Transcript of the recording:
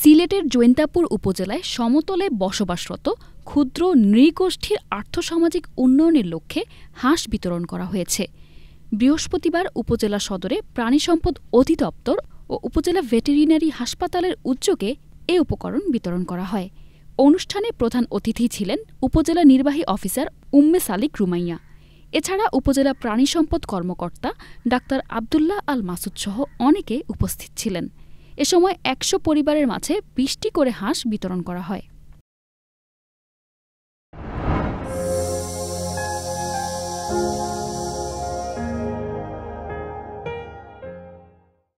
সিলেটের জৈন্তাপুর উপজেলায় সমতলে বসবাসরত ক্ষুদ্র নৃগোষ্ঠীর আর্থসামাজিক উন্নয়নের লক্ষ্যে হাঁস বিতরণ করা হয়েছে বৃহস্পতিবার উপজেলা সদরে প্রাণী সম্পদ অধিদপ্তর ও উপজেলা ভেটেরিনারি হাসপাতালের উদ্যোগে এ উপকরণ বিতরণ করা হয় অনুষ্ঠানে প্রধান অতিথি ছিলেন উপজেলা নির্বাহী অফিসার উম্মে সালিক রুমাইয়া এছাড়া উপজেলা প্রাণী সম্পদ কর্মকর্তা ডাক্তার আবদুল্লাহ আল মাসুদসহ অনেকে উপস্থিত ছিলেন এ সময় একশো পরিবারের মাঝে বিশটি করে হাঁস বিতরণ করা হয় thank you